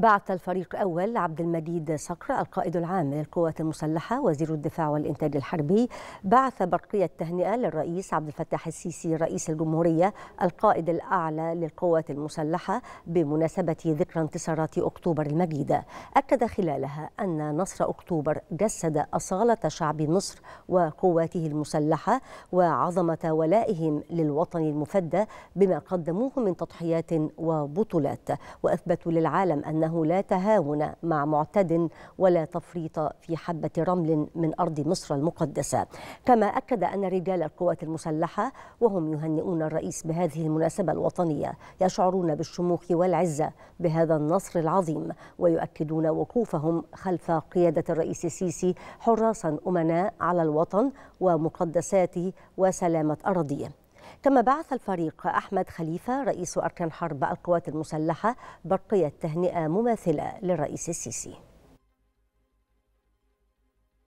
بعث الفريق الأول عبد المجيد صقر القائد العام للقوات المسلحة وزير الدفاع والإنتاج الحربي بعث برقية تهنئة للرئيس عبد الفتاح السيسي رئيس الجمهورية القائد الأعلى للقوات المسلحة بمناسبة ذكرى انتصارات أكتوبر المجيدة أكد خلالها أن نصر أكتوبر جسد أصالة شعب مصر وقواته المسلحة وعظمة ولائهم للوطن المفدى بما قدموه من تضحيات وبطولات وأثبتوا للعالم ان أنه لا تهاون مع معتد ولا تفريط في حبة رمل من أرض مصر المقدسة كما أكد أن رجال القوات المسلحة وهم يهنئون الرئيس بهذه المناسبة الوطنية يشعرون بالشموخ والعزة بهذا النصر العظيم ويؤكدون وقوفهم خلف قيادة الرئيس السيسي حراسا أمناء على الوطن ومقدساته وسلامة أراضيه كما بعث الفريق أحمد خليفة رئيس أركان حرب القوات المسلحة برقية تهنئة مماثلة للرئيس السيسي